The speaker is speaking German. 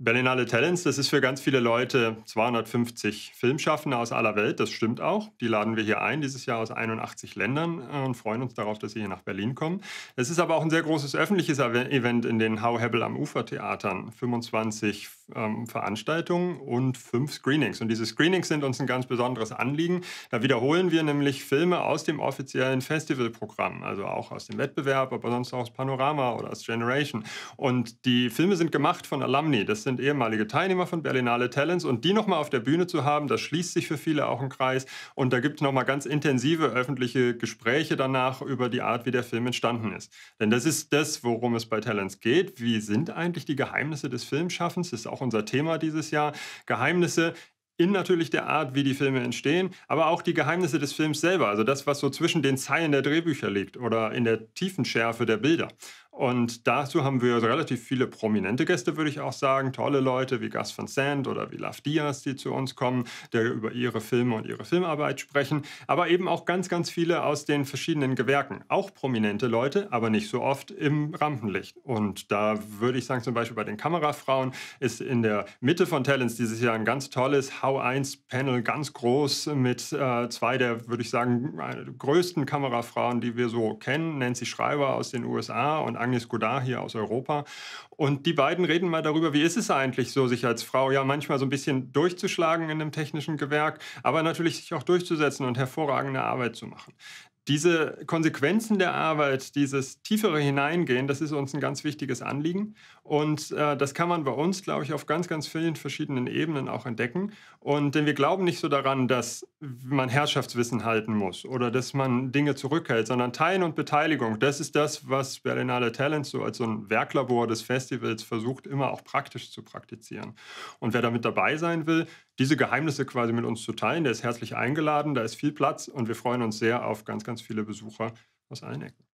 Berlinale Talents, das ist für ganz viele Leute 250 Filmschaffende aus aller Welt, das stimmt auch. Die laden wir hier ein, dieses Jahr aus 81 Ländern äh, und freuen uns darauf, dass sie hier nach Berlin kommen. Es ist aber auch ein sehr großes öffentliches Event in den Hau Hebel am Ufer Theatern. 25 ähm, Veranstaltungen und fünf Screenings. Und diese Screenings sind uns ein ganz besonderes Anliegen. Da wiederholen wir nämlich Filme aus dem offiziellen Festivalprogramm, also auch aus dem Wettbewerb, aber sonst auch aus Panorama oder aus Generation. Und die Filme sind gemacht von Alumni. Das sind ehemalige Teilnehmer von Berlinale Talents und die nochmal auf der Bühne zu haben, das schließt sich für viele auch ein Kreis und da gibt es nochmal ganz intensive öffentliche Gespräche danach über die Art, wie der Film entstanden ist. Denn das ist das, worum es bei Talents geht. Wie sind eigentlich die Geheimnisse des Filmschaffens? Das ist auch unser Thema dieses Jahr. Geheimnisse in natürlich der Art, wie die Filme entstehen, aber auch die Geheimnisse des Films selber, also das, was so zwischen den Zeilen der Drehbücher liegt oder in der tiefen Schärfe der Bilder. Und dazu haben wir relativ viele prominente Gäste, würde ich auch sagen. Tolle Leute wie Gus van Sand oder wie Love Diaz, die zu uns kommen, der über ihre Filme und ihre Filmarbeit sprechen. Aber eben auch ganz, ganz viele aus den verschiedenen Gewerken. Auch prominente Leute, aber nicht so oft im Rampenlicht. Und da würde ich sagen, zum Beispiel bei den Kamerafrauen ist in der Mitte von Talents dieses Jahr ein ganz tolles Hau-1-Panel, ganz groß mit äh, zwei der, würde ich sagen, äh, größten Kamerafrauen, die wir so kennen. Nancy Schreiber aus den USA und Agnes Godard hier aus Europa. Und die beiden reden mal darüber, wie ist es eigentlich so, sich als Frau ja manchmal so ein bisschen durchzuschlagen in einem technischen Gewerk, aber natürlich sich auch durchzusetzen und hervorragende Arbeit zu machen diese Konsequenzen der Arbeit, dieses tiefere Hineingehen, das ist uns ein ganz wichtiges Anliegen. Und äh, das kann man bei uns, glaube ich, auf ganz, ganz vielen verschiedenen Ebenen auch entdecken. Und denn wir glauben nicht so daran, dass man Herrschaftswissen halten muss oder dass man Dinge zurückhält, sondern Teilen und Beteiligung, das ist das, was Berlinale Talents so als so ein Werklabor des Festivals versucht, immer auch praktisch zu praktizieren. Und wer damit dabei sein will, diese Geheimnisse quasi mit uns zu teilen, der ist herzlich eingeladen, da ist viel Platz und wir freuen uns sehr auf ganz, ganz viele Besucher aus allen Ecken.